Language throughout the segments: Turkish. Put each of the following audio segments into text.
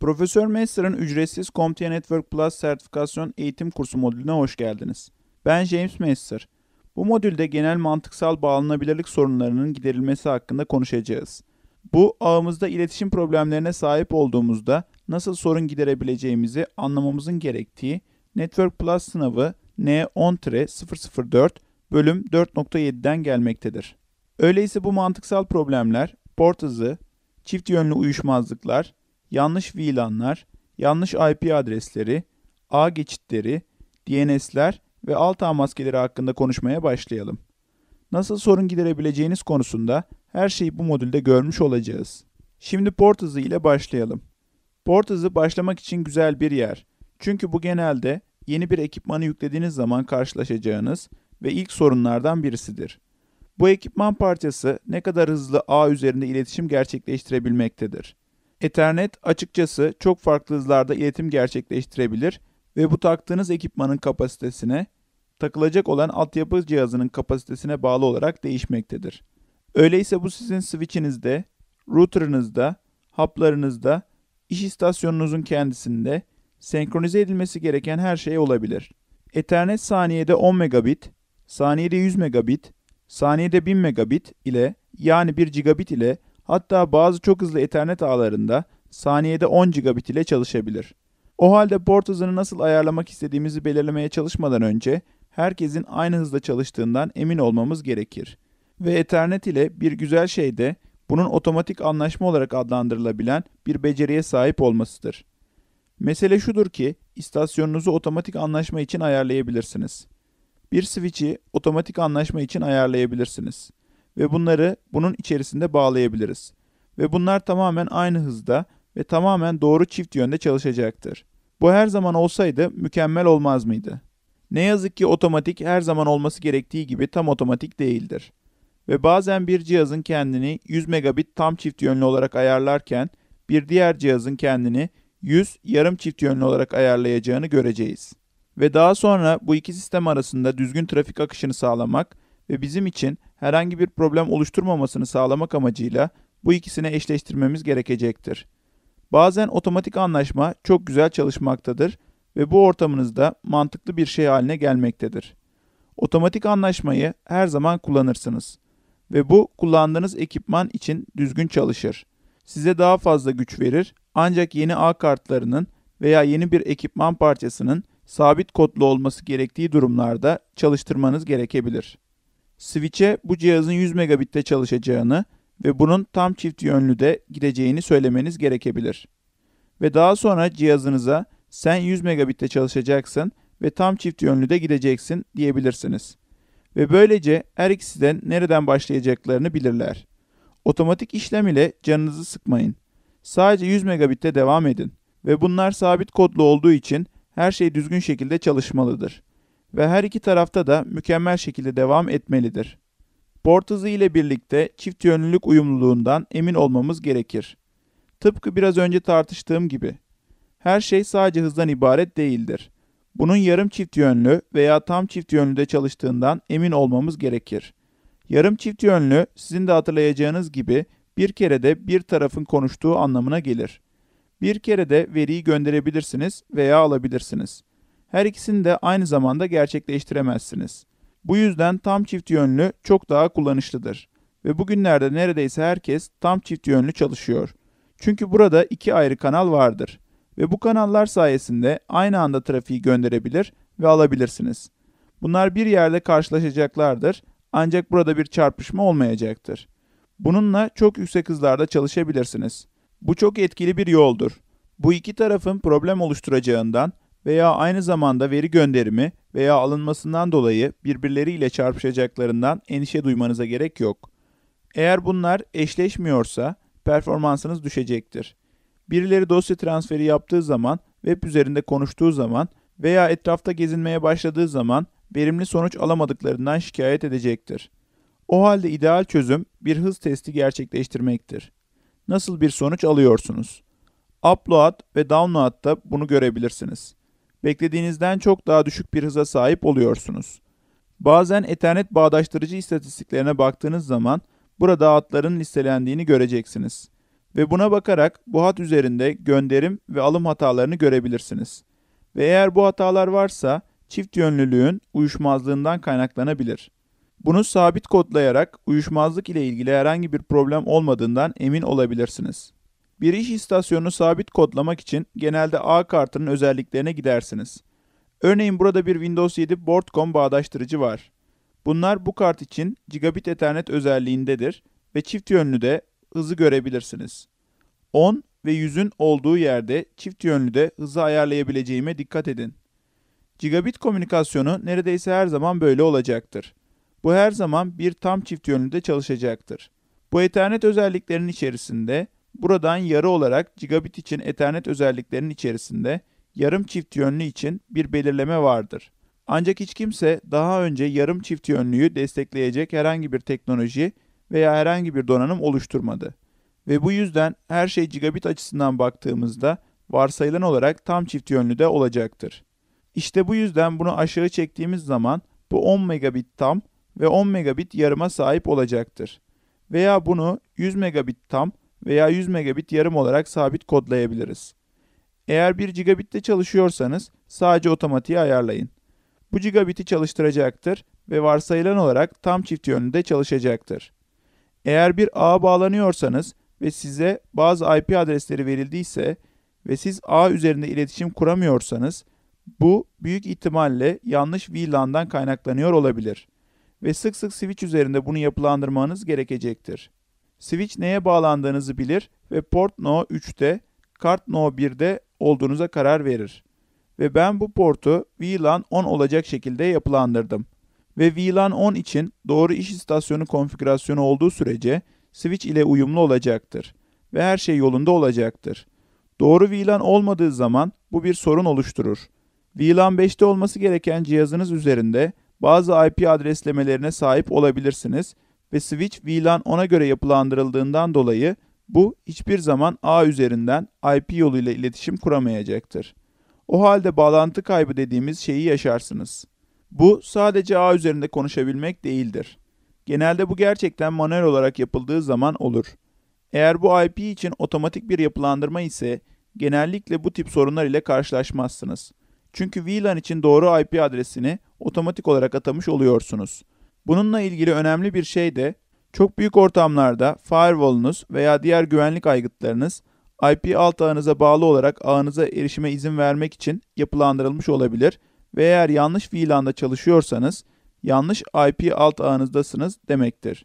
Profesör Mester'ın ücretsiz CompTIA Network Plus sertifikasyon eğitim kursu modülüne hoş geldiniz. Ben James Mester. Bu modülde genel mantıksal bağlanabilirlik sorunlarının giderilmesi hakkında konuşacağız. Bu ağımızda iletişim problemlerine sahip olduğumuzda nasıl sorun giderebileceğimizi anlamamızın gerektiği Network Plus sınavı N10-004 bölüm 4.7'den gelmektedir. Öyleyse bu mantıksal problemler port hızı, çift yönlü uyuşmazlıklar, yanlış VLAN'lar, yanlış IP adresleri, ağ geçitleri, DNS'ler ve alt ağ maskeleri hakkında konuşmaya başlayalım. Nasıl sorun giderebileceğiniz konusunda her şeyi bu modülde görmüş olacağız. Şimdi port hızı ile başlayalım. Port hızı başlamak için güzel bir yer. Çünkü bu genelde yeni bir ekipmanı yüklediğiniz zaman karşılaşacağınız ve ilk sorunlardan birisidir. Bu ekipman parçası ne kadar hızlı ağ üzerinde iletişim gerçekleştirebilmektedir. Ethernet açıkçası çok farklı hızlarda iletim gerçekleştirebilir ve bu taktığınız ekipmanın kapasitesine, takılacak olan altyapı cihazının kapasitesine bağlı olarak değişmektedir. Öyleyse bu sizin switchinizde, routerınızda, haplarınızda, iş istasyonunuzun kendisinde senkronize edilmesi gereken her şey olabilir. Ethernet saniyede 10 megabit, saniyede 100 megabit, saniyede 1000 megabit ile yani 1 gigabit ile Hatta bazı çok hızlı Ethernet ağlarında saniyede 10 gigabit ile çalışabilir. O halde port hızını nasıl ayarlamak istediğimizi belirlemeye çalışmadan önce herkesin aynı hızda çalıştığından emin olmamız gerekir. Ve Ethernet ile bir güzel şey de bunun otomatik anlaşma olarak adlandırılabilen bir beceriye sahip olmasıdır. Mesele şudur ki istasyonunuzu otomatik anlaşma için ayarlayabilirsiniz. Bir switch'i otomatik anlaşma için ayarlayabilirsiniz ve bunları bunun içerisinde bağlayabiliriz. Ve bunlar tamamen aynı hızda ve tamamen doğru çift yönde çalışacaktır. Bu her zaman olsaydı mükemmel olmaz mıydı? Ne yazık ki otomatik her zaman olması gerektiği gibi tam otomatik değildir. Ve bazen bir cihazın kendini 100 megabit tam çift yönlü olarak ayarlarken bir diğer cihazın kendini 100 yarım çift yönlü olarak ayarlayacağını göreceğiz. Ve daha sonra bu iki sistem arasında düzgün trafik akışını sağlamak ve bizim için herhangi bir problem oluşturmamasını sağlamak amacıyla bu ikisini eşleştirmemiz gerekecektir. Bazen otomatik anlaşma çok güzel çalışmaktadır ve bu ortamınızda mantıklı bir şey haline gelmektedir. Otomatik anlaşmayı her zaman kullanırsınız ve bu kullandığınız ekipman için düzgün çalışır. Size daha fazla güç verir ancak yeni ağ kartlarının veya yeni bir ekipman parçasının sabit kodlu olması gerektiği durumlarda çalıştırmanız gerekebilir. Switch'e bu cihazın 100 megabitte çalışacağını ve bunun tam çift yönlü de gideceğini söylemeniz gerekebilir. Ve daha sonra cihazınıza sen 100 megabitte çalışacaksın ve tam çift yönlü de gideceksin diyebilirsiniz. Ve böylece her ikisi de nereden başlayacaklarını bilirler. Otomatik işlem ile canınızı sıkmayın. Sadece 100 megabitte devam edin ve bunlar sabit kodlu olduğu için her şey düzgün şekilde çalışmalıdır ve her iki tarafta da mükemmel şekilde devam etmelidir. Bortızı ile birlikte çift yönlülük uyumluluğundan emin olmamız gerekir. Tıpkı biraz önce tartıştığım gibi. Her şey sadece hızdan ibaret değildir. Bunun yarım çift yönlü veya tam çift yönlüde çalıştığından emin olmamız gerekir. Yarım çift yönlü sizin de hatırlayacağınız gibi bir kere de bir tarafın konuştuğu anlamına gelir. Bir kere de veriyi gönderebilirsiniz veya alabilirsiniz her ikisini de aynı zamanda gerçekleştiremezsiniz. Bu yüzden tam çift yönlü çok daha kullanışlıdır ve bugünlerde neredeyse herkes tam çift yönlü çalışıyor. Çünkü burada iki ayrı kanal vardır ve bu kanallar sayesinde aynı anda trafiği gönderebilir ve alabilirsiniz. Bunlar bir yerde karşılaşacaklardır ancak burada bir çarpışma olmayacaktır. Bununla çok yüksek hızlarda çalışabilirsiniz. Bu çok etkili bir yoldur. Bu iki tarafın problem oluşturacağından veya aynı zamanda veri gönderimi veya alınmasından dolayı birbirleriyle çarpışacaklarından endişe duymanıza gerek yok. Eğer bunlar eşleşmiyorsa performansınız düşecektir. Birileri dosya transferi yaptığı zaman, web üzerinde konuştuğu zaman veya etrafta gezinmeye başladığı zaman verimli sonuç alamadıklarından şikayet edecektir. O halde ideal çözüm bir hız testi gerçekleştirmektir. Nasıl bir sonuç alıyorsunuz? Upload ve Download'da bunu görebilirsiniz beklediğinizden çok daha düşük bir hıza sahip oluyorsunuz. Bazen Ethernet bağdaştırıcı istatistiklerine baktığınız zaman burada hatların listelendiğini göreceksiniz. Ve buna bakarak bu hat üzerinde gönderim ve alım hatalarını görebilirsiniz. Ve eğer bu hatalar varsa çift yönlülüğün uyuşmazlığından kaynaklanabilir. Bunu sabit kodlayarak uyuşmazlık ile ilgili herhangi bir problem olmadığından emin olabilirsiniz. Bir iş istasyonunu sabit kodlamak için genelde ağ kartının özelliklerine gidersiniz. Örneğin burada bir Windows 7 Board.com bağdaştırıcı var. Bunlar bu kart için Gigabit Ethernet özelliğindedir ve çift yönlü de hızı görebilirsiniz. 10 ve 100'ün olduğu yerde çift yönlü de hızı ayarlayabileceğime dikkat edin. Gigabit komünikasyonu neredeyse her zaman böyle olacaktır. Bu her zaman bir tam çift yönlü de çalışacaktır. Bu Ethernet özelliklerinin içerisinde Buradan yarı olarak gigabit için Ethernet özelliklerinin içerisinde yarım çift yönlü için bir belirleme vardır. Ancak hiç kimse daha önce yarım çift yönlüyü destekleyecek herhangi bir teknoloji veya herhangi bir donanım oluşturmadı. Ve bu yüzden her şey gigabit açısından baktığımızda varsayılan olarak tam çift yönlü de olacaktır. İşte bu yüzden bunu aşağı çektiğimiz zaman bu 10 megabit tam ve 10 megabit yarıma sahip olacaktır. Veya bunu 100 megabit tam veya 100 megabit yarım olarak sabit kodlayabiliriz. Eğer 1 gigabitte çalışıyorsanız sadece otomatiği ayarlayın. Bu gigabiti çalıştıracaktır ve varsayılan olarak tam çift yönlüde çalışacaktır. Eğer bir ağa bağlanıyorsanız ve size bazı IP adresleri verildiyse ve siz ağ üzerinde iletişim kuramıyorsanız bu büyük ihtimalle yanlış VLAN'dan kaynaklanıyor olabilir ve sık sık switch üzerinde bunu yapılandırmanız gerekecektir. Switch neye bağlandığınızı bilir ve port no 3'te, kart no 1'de olduğunuza karar verir. Ve ben bu portu VLAN 10 olacak şekilde yapılandırdım. Ve VLAN 10 için doğru iş istasyonu konfigürasyonu olduğu sürece switch ile uyumlu olacaktır ve her şey yolunda olacaktır. Doğru VLAN olmadığı zaman bu bir sorun oluşturur. VLAN 5'te olması gereken cihazınız üzerinde bazı IP adreslemelerine sahip olabilirsiniz ve switch VLAN ona göre yapılandırıldığından dolayı bu hiçbir zaman ağ üzerinden IP yoluyla iletişim kuramayacaktır. O halde bağlantı kaybı dediğimiz şeyi yaşarsınız. Bu sadece ağ üzerinde konuşabilmek değildir. Genelde bu gerçekten manuel olarak yapıldığı zaman olur. Eğer bu IP için otomatik bir yapılandırma ise genellikle bu tip sorunlar ile karşılaşmazsınız. Çünkü VLAN için doğru IP adresini otomatik olarak atamış oluyorsunuz. Bununla ilgili önemli bir şey de çok büyük ortamlarda firewallınız veya diğer güvenlik aygıtlarınız IP alt ağınıza bağlı olarak ağınıza erişime izin vermek için yapılandırılmış olabilir ve eğer yanlış VLAN'da çalışıyorsanız yanlış IP alt ağınızdasınız demektir.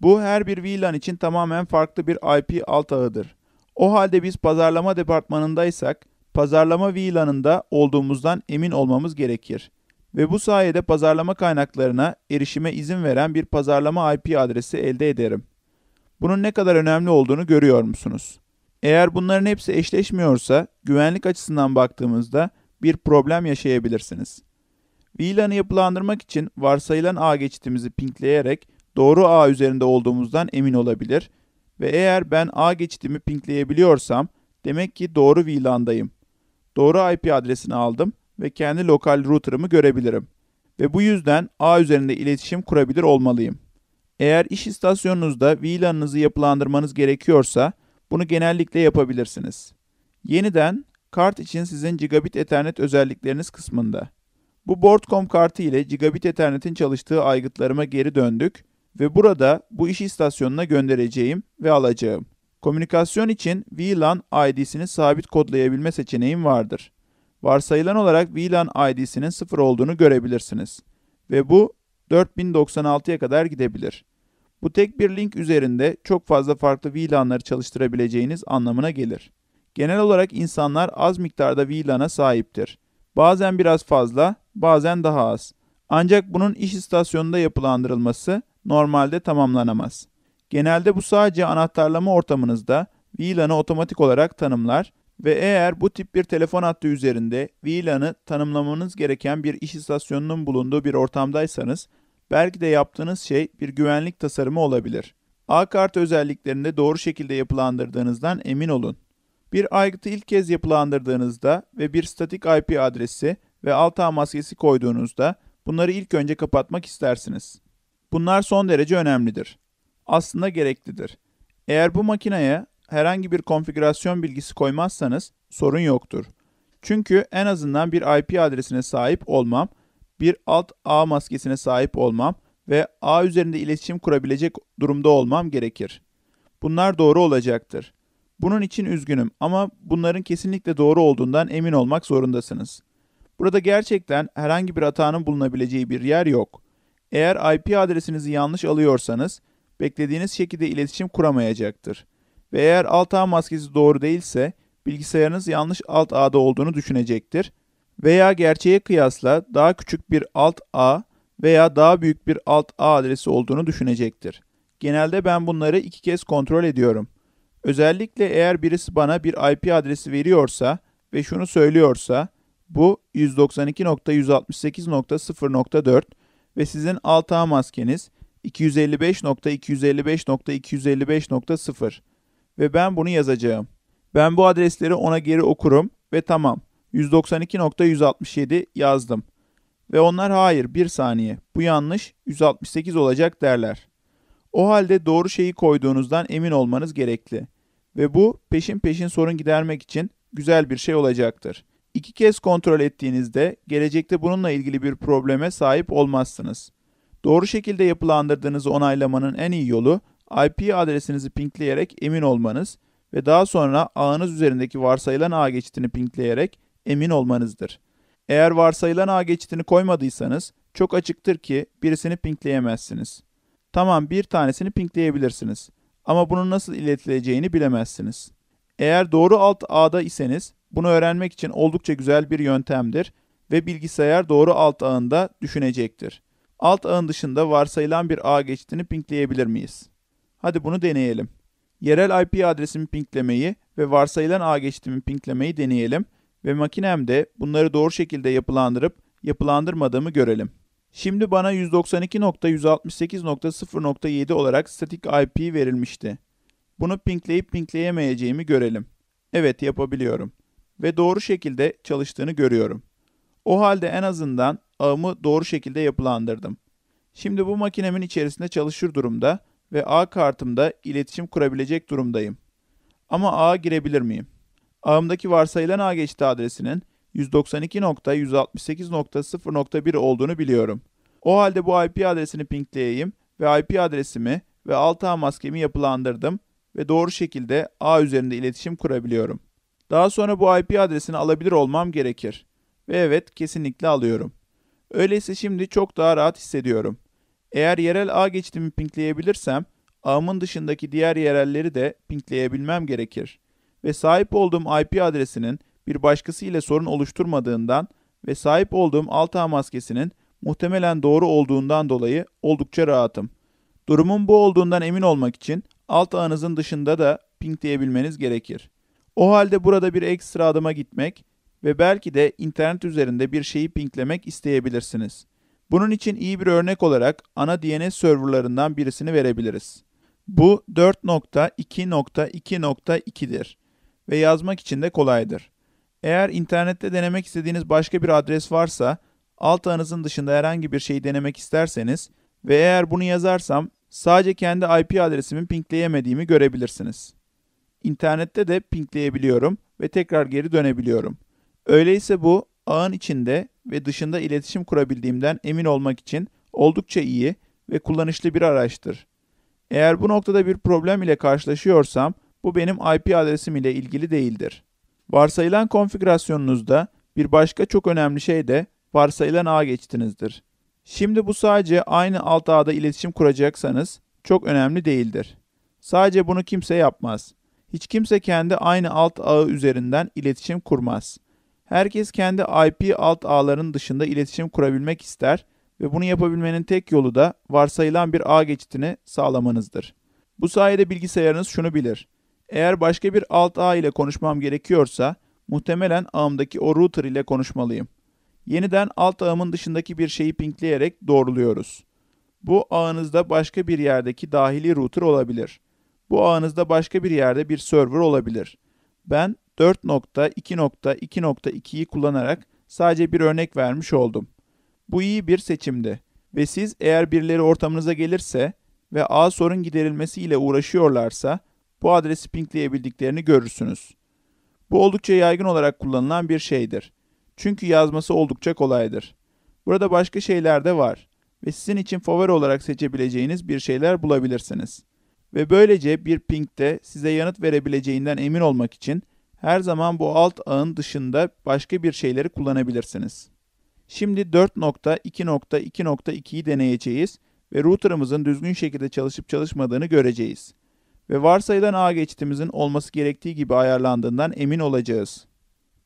Bu her bir VLAN için tamamen farklı bir IP alt ağıdır. O halde biz pazarlama departmanındaysak pazarlama VLAN'ında olduğumuzdan emin olmamız gerekir ve bu sayede pazarlama kaynaklarına erişime izin veren bir pazarlama IP adresi elde ederim. Bunun ne kadar önemli olduğunu görüyor musunuz? Eğer bunların hepsi eşleşmiyorsa güvenlik açısından baktığımızda bir problem yaşayabilirsiniz. VLAN'ı yapılandırmak için varsayılan ağ geçitimizi pinkleyerek doğru ağ üzerinde olduğumuzdan emin olabilir ve eğer ben ağ geçitimi pinkleyebiliyorsam demek ki doğru VLAN'dayım. Doğru IP adresini aldım ve kendi lokal router'ımı görebilirim. Ve bu yüzden ağ üzerinde iletişim kurabilir olmalıyım. Eğer iş istasyonunuzda VLAN'ınızı yapılandırmanız gerekiyorsa bunu genellikle yapabilirsiniz. Yeniden kart için sizin Gigabit Ethernet özellikleriniz kısmında. Bu Board.com kartı ile Gigabit Ethernet'in çalıştığı aygıtlarıma geri döndük ve burada bu iş istasyonuna göndereceğim ve alacağım. Komünikasyon için VLAN ID'sini sabit kodlayabilme seçeneğim vardır varsayılan olarak VLAN ID'sinin 0 olduğunu görebilirsiniz. Ve bu 4096'ya kadar gidebilir. Bu tek bir link üzerinde çok fazla farklı VLAN'ları çalıştırabileceğiniz anlamına gelir. Genel olarak insanlar az miktarda VLAN'a sahiptir. Bazen biraz fazla, bazen daha az. Ancak bunun iş istasyonunda yapılandırılması normalde tamamlanamaz. Genelde bu sadece anahtarlama ortamınızda VLAN'ı otomatik olarak tanımlar ve eğer bu tip bir telefon hattı üzerinde VLAN'ı tanımlamanız gereken bir iş istasyonunun bulunduğu bir ortamdaysanız belki de yaptığınız şey bir güvenlik tasarımı olabilir. A-Kart özelliklerinde doğru şekilde yapılandırdığınızdan emin olun. Bir aygıtı ilk kez yapılandırdığınızda ve bir statik IP adresi ve alt ağ maskesi koyduğunuzda bunları ilk önce kapatmak istersiniz. Bunlar son derece önemlidir. Aslında gereklidir. Eğer bu makineye herhangi bir konfigürasyon bilgisi koymazsanız sorun yoktur. Çünkü en azından bir IP adresine sahip olmam, bir alt ağ maskesine sahip olmam ve ağ üzerinde iletişim kurabilecek durumda olmam gerekir. Bunlar doğru olacaktır. Bunun için üzgünüm ama bunların kesinlikle doğru olduğundan emin olmak zorundasınız. Burada gerçekten herhangi bir hatanın bulunabileceği bir yer yok. Eğer IP adresinizi yanlış alıyorsanız beklediğiniz şekilde iletişim kuramayacaktır ve eğer alt ağ maskesi doğru değilse bilgisayarınız yanlış alt ağda olduğunu düşünecektir. Veya gerçeğe kıyasla daha küçük bir alt ağ veya daha büyük bir alt ağ adresi olduğunu düşünecektir. Genelde ben bunları iki kez kontrol ediyorum. Özellikle eğer birisi bana bir IP adresi veriyorsa ve şunu söylüyorsa bu 192.168.0.4 ve sizin alt ağ maskeniz 255.255.255.0 ve ben bunu yazacağım. Ben bu adresleri ona geri okurum ve tamam. 192.167 yazdım. Ve onlar hayır bir saniye bu yanlış 168 olacak derler. O halde doğru şeyi koyduğunuzdan emin olmanız gerekli. Ve bu peşin peşin sorun gidermek için güzel bir şey olacaktır. İki kez kontrol ettiğinizde gelecekte bununla ilgili bir probleme sahip olmazsınız. Doğru şekilde yapılandırdığınızı onaylamanın en iyi yolu IP adresinizi pingleyerek emin olmanız ve daha sonra ağınız üzerindeki varsayılan ağ geçitini pingleyerek emin olmanızdır. Eğer varsayılan ağ geçitini koymadıysanız çok açıktır ki birisini pingleyemezsiniz. Tamam bir tanesini pingleyebilirsiniz ama bunun nasıl iletileceğini bilemezsiniz. Eğer doğru alt ağda iseniz bunu öğrenmek için oldukça güzel bir yöntemdir ve bilgisayar doğru alt ağında düşünecektir. Alt ağın dışında varsayılan bir ağ geçitini pingleyebilir miyiz? Hadi bunu deneyelim. Yerel IP adresimi pinklemeyi ve varsayılan ağ geçitimi pinklemeyi deneyelim ve makinemde bunları doğru şekilde yapılandırıp yapılandırmadığımı görelim. Şimdi bana 192.168.0.7 olarak statik IP verilmişti. Bunu pinkleyip pinkleyemeyeceğimi görelim. Evet yapabiliyorum ve doğru şekilde çalıştığını görüyorum. O halde en azından ağımı doğru şekilde yapılandırdım. Şimdi bu makinemin içerisinde çalışır durumda ve A kartımda iletişim kurabilecek durumdayım. Ama A'a girebilir miyim? Ağımdaki varsayılan A geçti adresinin 192.168.0.1 olduğunu biliyorum. O halde bu IP adresini pinkleyeyim ve IP adresimi ve alt ağ maskemi yapılandırdım ve doğru şekilde ağ üzerinde iletişim kurabiliyorum. Daha sonra bu IP adresini alabilir olmam gerekir. Ve evet kesinlikle alıyorum. Öyleyse şimdi çok daha rahat hissediyorum. Eğer yerel ağ geçidimi pinkleyebilirsem, ağımın dışındaki diğer yerelleri de pinkleyebilmem gerekir. Ve sahip olduğum IP adresinin bir başkası ile sorun oluşturmadığından ve sahip olduğum alt ağ maskesinin muhtemelen doğru olduğundan dolayı oldukça rahatım. Durumun bu olduğundan emin olmak için alt ağınızın dışında da pinkleyebilmeniz gerekir. O halde burada bir ekstra adıma gitmek ve belki de internet üzerinde bir şeyi pinklemek isteyebilirsiniz.'' Bunun için iyi bir örnek olarak ana DNS serverlarından birisini verebiliriz. Bu 4.2.2.2'dir ve yazmak için de kolaydır. Eğer internette denemek istediğiniz başka bir adres varsa, alt ağınızın dışında herhangi bir şey denemek isterseniz ve eğer bunu yazarsam sadece kendi IP adresimin pinkleyemediğimi görebilirsiniz. İnternette de pinkleyebiliyorum ve tekrar geri dönebiliyorum. Öyleyse bu ağın içinde ve dışında iletişim kurabildiğimden emin olmak için oldukça iyi ve kullanışlı bir araçtır. Eğer bu noktada bir problem ile karşılaşıyorsam bu benim IP adresim ile ilgili değildir. Varsayılan konfigürasyonunuzda bir başka çok önemli şey de varsayılan ağ geçtinizdir. Şimdi bu sadece aynı alt ağda iletişim kuracaksanız çok önemli değildir. Sadece bunu kimse yapmaz. Hiç kimse kendi aynı alt ağı üzerinden iletişim kurmaz. Herkes kendi IP alt ağlarının dışında iletişim kurabilmek ister ve bunu yapabilmenin tek yolu da varsayılan bir ağ geçitini sağlamanızdır. Bu sayede bilgisayarınız şunu bilir. Eğer başka bir alt ağ ile konuşmam gerekiyorsa muhtemelen ağımdaki o router ile konuşmalıyım. Yeniden alt ağımın dışındaki bir şeyi pinkleyerek doğruluyoruz. Bu ağınızda başka bir yerdeki dahili router olabilir. Bu ağınızda başka bir yerde bir server olabilir. Ben 4.2.2.2'yi kullanarak sadece bir örnek vermiş oldum. Bu iyi bir seçimdi ve siz eğer birileri ortamınıza gelirse ve ağ sorun giderilmesi ile uğraşıyorlarsa bu adresi pinkleyebildiklerini görürsünüz. Bu oldukça yaygın olarak kullanılan bir şeydir. Çünkü yazması oldukça kolaydır. Burada başka şeyler de var ve sizin için favori olarak seçebileceğiniz bir şeyler bulabilirsiniz. Ve böylece bir pinkte size yanıt verebileceğinden emin olmak için her zaman bu alt ağın dışında başka bir şeyleri kullanabilirsiniz. Şimdi 4.2.2.2'yi deneyeceğiz ve router'ımızın düzgün şekilde çalışıp çalışmadığını göreceğiz. Ve varsayılan ağ geçitimizin olması gerektiği gibi ayarlandığından emin olacağız.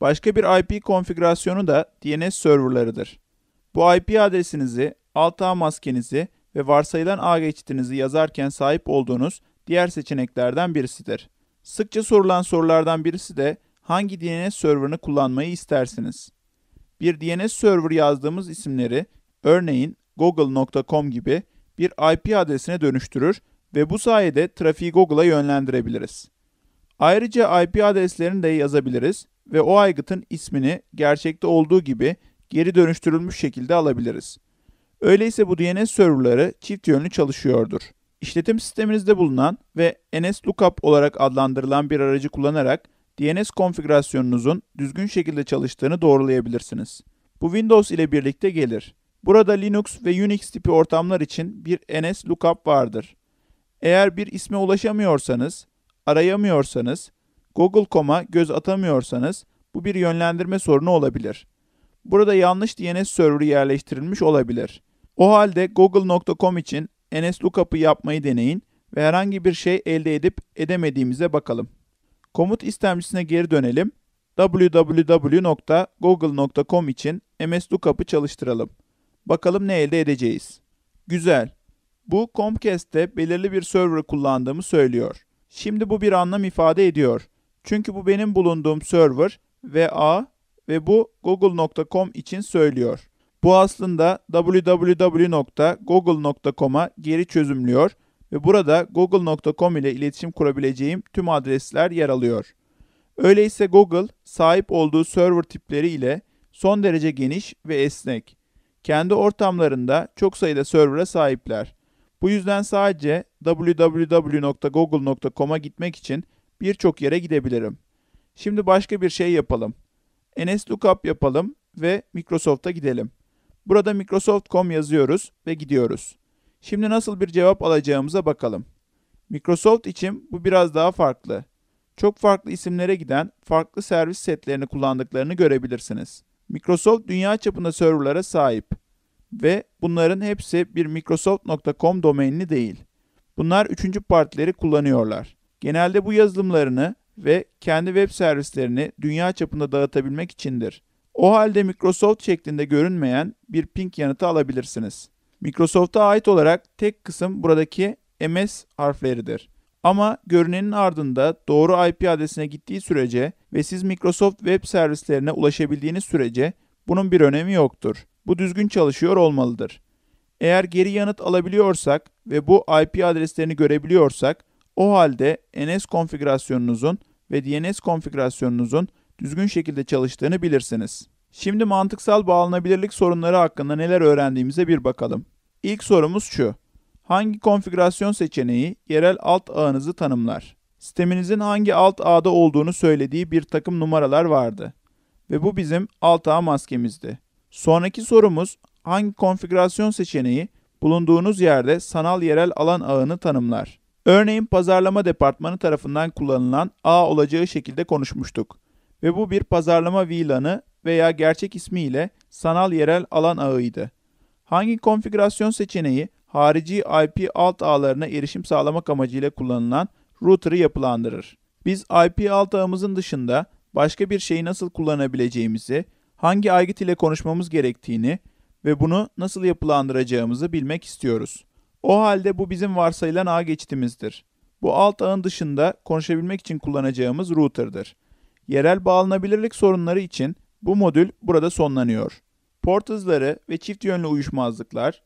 Başka bir IP konfigürasyonu da DNS serverlarıdır. Bu IP adresinizi, alt ağ maskenizi ve varsayılan ağ geçitinizi yazarken sahip olduğunuz diğer seçeneklerden birisidir. Sıkça sorulan sorulardan birisi de hangi DNS serverını kullanmayı istersiniz? Bir DNS server yazdığımız isimleri örneğin google.com gibi bir IP adresine dönüştürür ve bu sayede trafiği Google'a yönlendirebiliriz. Ayrıca IP adreslerini de yazabiliriz ve o aygıtın ismini gerçekte olduğu gibi geri dönüştürülmüş şekilde alabiliriz. Öyleyse bu DNS serverları çift yönlü çalışıyordur. İşletim sisteminizde bulunan ve NS Lookup olarak adlandırılan bir aracı kullanarak DNS konfigürasyonunuzun düzgün şekilde çalıştığını doğrulayabilirsiniz. Bu Windows ile birlikte gelir. Burada Linux ve Unix tipi ortamlar için bir NS Lookup vardır. Eğer bir isme ulaşamıyorsanız, arayamıyorsanız, Google.com'a göz atamıyorsanız bu bir yönlendirme sorunu olabilir. Burada yanlış DNS serverı yerleştirilmiş olabilir. O halde google.com için NS lookup'ı yapmayı deneyin ve herhangi bir şey elde edip edemediğimize bakalım. Komut istemcisine geri dönelim. www.google.com için MS lookup'ı çalıştıralım. Bakalım ne elde edeceğiz. Güzel. Bu Comcast'te belirli bir server kullandığımı söylüyor. Şimdi bu bir anlam ifade ediyor. Çünkü bu benim bulunduğum server ve A ve bu google.com için söylüyor. Bu aslında www.google.com'a geri çözümlüyor ve burada google.com ile iletişim kurabileceğim tüm adresler yer alıyor. Öyleyse Google sahip olduğu server tipleri ile son derece geniş ve esnek. Kendi ortamlarında çok sayıda server'a sahipler. Bu yüzden sadece www.google.com'a gitmek için birçok yere gidebilirim. Şimdi başka bir şey yapalım. NSLOOKUP yapalım ve Microsoft'a gidelim. Burada Microsoft.com yazıyoruz ve gidiyoruz. Şimdi nasıl bir cevap alacağımıza bakalım. Microsoft için bu biraz daha farklı. Çok farklı isimlere giden farklı servis setlerini kullandıklarını görebilirsiniz. Microsoft dünya çapında serverlara sahip ve bunların hepsi bir Microsoft.com domainli değil. Bunlar üçüncü partileri kullanıyorlar. Genelde bu yazılımlarını ve kendi web servislerini dünya çapında dağıtabilmek içindir. O halde Microsoft şeklinde görünmeyen bir ping yanıtı alabilirsiniz. Microsoft'a ait olarak tek kısım buradaki MS harfleridir. Ama görünenin ardında doğru IP adresine gittiği sürece ve siz Microsoft web servislerine ulaşabildiğiniz sürece bunun bir önemi yoktur. Bu düzgün çalışıyor olmalıdır. Eğer geri yanıt alabiliyorsak ve bu IP adreslerini görebiliyorsak o halde NS konfigürasyonunuzun ve DNS konfigürasyonunuzun düzgün şekilde çalıştığını bilirsiniz. Şimdi mantıksal bağlanabilirlik sorunları hakkında neler öğrendiğimize bir bakalım. İlk sorumuz şu. Hangi konfigürasyon seçeneği yerel alt ağınızı tanımlar? Sisteminizin hangi alt ağda olduğunu söylediği bir takım numaralar vardı. Ve bu bizim alt ağ maskemizdi. Sonraki sorumuz hangi konfigürasyon seçeneği bulunduğunuz yerde sanal yerel alan ağını tanımlar? Örneğin pazarlama departmanı tarafından kullanılan ağ olacağı şekilde konuşmuştuk ve bu bir pazarlama VLAN'ı veya gerçek ismiyle sanal yerel alan ağıydı. Hangi konfigürasyon seçeneği harici IP alt ağlarına erişim sağlamak amacıyla kullanılan router'ı yapılandırır. Biz IP alt ağımızın dışında başka bir şeyi nasıl kullanabileceğimizi, hangi aygıt ile konuşmamız gerektiğini ve bunu nasıl yapılandıracağımızı bilmek istiyoruz. O halde bu bizim varsayılan ağ geçitimizdir. Bu alt ağın dışında konuşabilmek için kullanacağımız router'dır. Yerel bağlanabilirlik sorunları için bu modül burada sonlanıyor. Port hızları ve çift yönlü uyuşmazlıklar,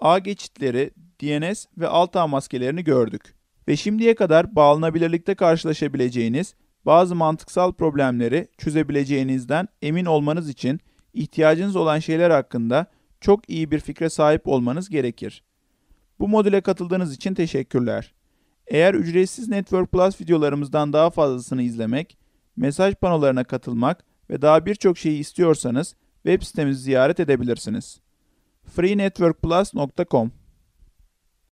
ağ geçitleri, DNS ve alt ağ maskelerini gördük. Ve şimdiye kadar bağlanabilirlikte karşılaşabileceğiniz bazı mantıksal problemleri çözebileceğinizden emin olmanız için ihtiyacınız olan şeyler hakkında çok iyi bir fikre sahip olmanız gerekir. Bu modüle katıldığınız için teşekkürler. Eğer ücretsiz Network Plus videolarımızdan daha fazlasını izlemek mesaj panolarına katılmak ve daha birçok şeyi istiyorsanız web sitemizi ziyaret edebilirsiniz. freenetworkplus.com